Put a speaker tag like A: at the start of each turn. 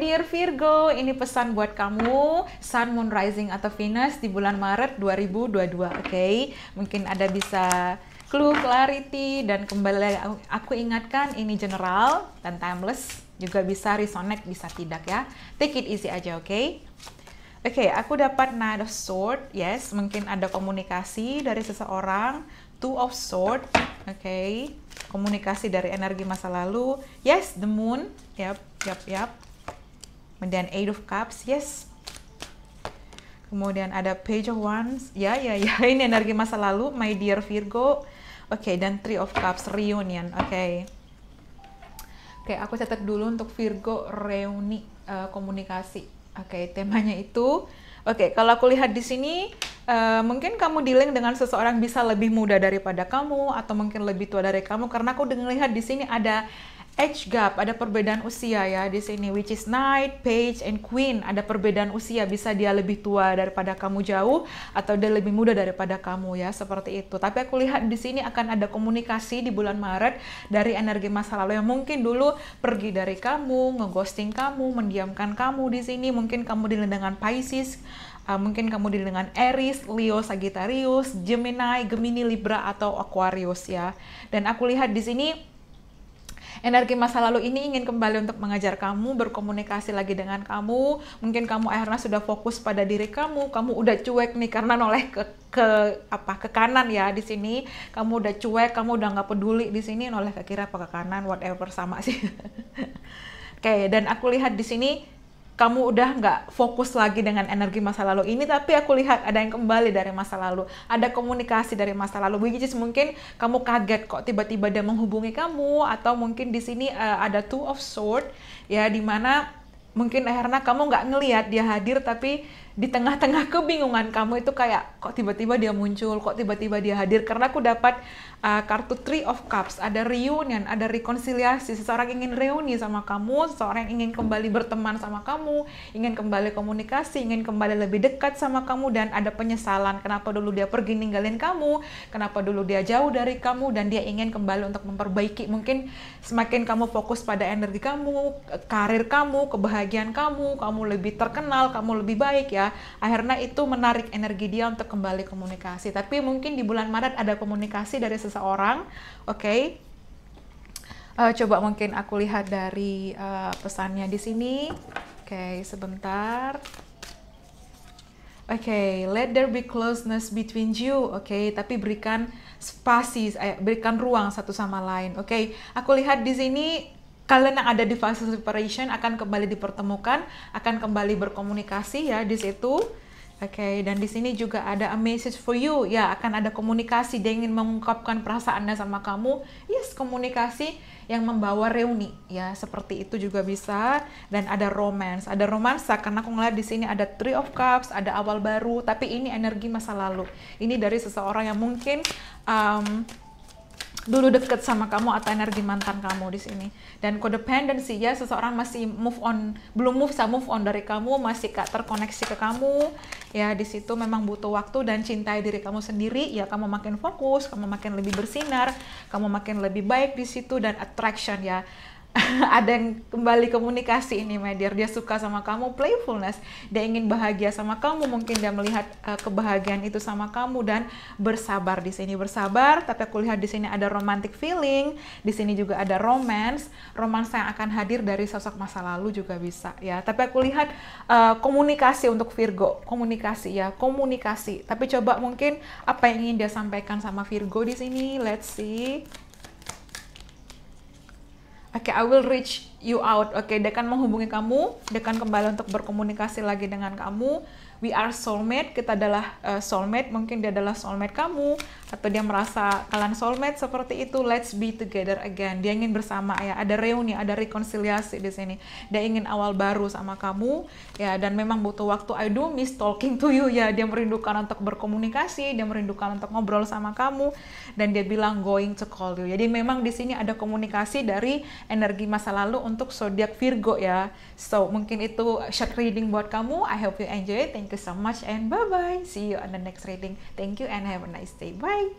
A: dear Virgo, ini pesan buat kamu, Sun, Moon, Rising, atau Venus di bulan Maret 2022, oke? Okay? Mungkin ada bisa clue, clarity, dan kembali aku ingatkan ini general dan timeless, juga bisa resonate, bisa tidak ya. Take it easy aja, oke? Okay? Oke, okay, aku dapat Knight of Sword, yes, mungkin ada komunikasi dari seseorang, Two of Sword, oke, okay. komunikasi dari energi masa lalu, yes, the Moon, yap, yap, yap, kemudian eight of cups yes kemudian ada page of wands ya ya ya ini energi masa lalu my dear Virgo oke okay, dan three of cups reunion oke okay. oke okay, aku catat dulu untuk Virgo reuni uh, komunikasi oke okay, temanya itu oke okay, kalau aku lihat di sini Uh, mungkin kamu dealing dengan seseorang bisa lebih muda daripada kamu atau mungkin lebih tua dari kamu karena aku dengar lihat di sini ada age gap, ada perbedaan usia ya di sini, which is knight, page, and queen. Ada perbedaan usia, bisa dia lebih tua daripada kamu jauh, atau dia lebih muda daripada kamu ya, seperti itu. Tapi aku lihat di sini akan ada komunikasi di bulan Maret dari energi masa lalu yang mungkin dulu pergi dari kamu, ngeghosting kamu, mendiamkan kamu di sini, mungkin kamu di lengan Pisces, uh, mungkin kamu di lengan Aries, Leo, Sagittarius, Gemini, Gemini, Libra, atau Aquarius ya. Dan aku lihat di sini Energi masa lalu ini ingin kembali untuk mengajar kamu, berkomunikasi lagi dengan kamu. Mungkin kamu akhirnya sudah fokus pada diri kamu, kamu udah cuek nih karena noleh ke ke apa ke kanan ya di sini kamu udah cuek kamu udah nggak peduli di sini noleh ke kiri apa ke kanan whatever sama sih oke okay, dan aku lihat di sini kamu udah nggak fokus lagi dengan energi masa lalu ini tapi aku lihat ada yang kembali dari masa lalu ada komunikasi dari masa lalu which is mungkin kamu kaget kok tiba-tiba dia menghubungi kamu atau mungkin di sini uh, ada two of sword ya dimana mungkin akhirnya kamu nggak ngelihat dia hadir tapi di tengah-tengah kebingungan kamu itu kayak kok tiba-tiba dia muncul, kok tiba-tiba dia hadir karena aku dapat uh, kartu Three of Cups, ada reunion, ada rekonsiliasi, seseorang ingin reuni sama kamu, seseorang ingin kembali berteman sama kamu, ingin kembali komunikasi, ingin kembali lebih dekat sama kamu dan ada penyesalan kenapa dulu dia pergi ninggalin kamu, kenapa dulu dia jauh dari kamu dan dia ingin kembali untuk memperbaiki. Mungkin semakin kamu fokus pada energi kamu, karir kamu, kebahagiaan kamu, kamu lebih terkenal, kamu lebih baik ya ya akhirnya itu menarik energi dia untuk kembali komunikasi tapi mungkin di bulan Maret ada komunikasi dari seseorang oke okay? uh, eh, coba mungkin aku lihat dari uh, pesannya di sini oke okay, sebentar okay, let there be closeness between you, oke, okay, tapi berikan spasi, eh, berikan ruang satu sama lain, oke. Okay. Aku lihat di sini kalian yang ada di fase separation akan kembali dipertemukan, akan kembali berkomunikasi ya di situ. Oke, okay, dan di sini juga ada a message for you. Ya, akan ada komunikasi. Dia ingin mengungkapkan perasaannya sama kamu. Yes, komunikasi yang membawa reuni. Ya, seperti itu juga bisa. Dan ada romance. Ada romansa karena aku ngeliat di sini ada three of cups, ada awal baru. Tapi ini energi masa lalu. Ini dari seseorang yang mungkin um, dulu deket sama kamu atau energi mantan kamu di sini dan codependency ya seseorang masih move on belum move sama move on dari kamu masih terkoneksi ke kamu ya di situ memang butuh waktu dan cintai diri kamu sendiri ya kamu makin fokus kamu makin lebih bersinar kamu makin lebih baik di situ dan attraction ya ada yang kembali komunikasi ini my Dia suka sama kamu, playfulness. Dia ingin bahagia sama kamu, mungkin dia melihat uh, kebahagiaan itu sama kamu dan bersabar di sini bersabar, tapi aku lihat di sini ada romantic feeling, di sini juga ada romance. Romance yang akan hadir dari sosok masa lalu juga bisa ya. Tapi aku lihat uh, komunikasi untuk Virgo, komunikasi ya, komunikasi. Tapi coba mungkin apa yang ingin dia sampaikan sama Virgo di sini, let's see. Oke, okay, I will reach you out. Oke, okay, dia akan menghubungi kamu, dia akan kembali untuk berkomunikasi lagi dengan kamu we are soulmate, kita adalah uh, soulmate, mungkin dia adalah soulmate kamu atau dia merasa kalian soulmate seperti itu, let's be together again. Dia ingin bersama ya, ada reuni, ada rekonsiliasi di sini. Dia ingin awal baru sama kamu ya dan memang butuh waktu. I do miss talking to you ya. Dia merindukan untuk berkomunikasi, dia merindukan untuk ngobrol sama kamu dan dia bilang going to call you. Jadi memang di sini ada komunikasi dari energi masa lalu untuk zodiak Virgo ya. So mungkin itu short reading buat kamu. I hope you enjoy. Thank Thank you so much and bye-bye. See you on the next reading. Thank you and have a nice day. Bye.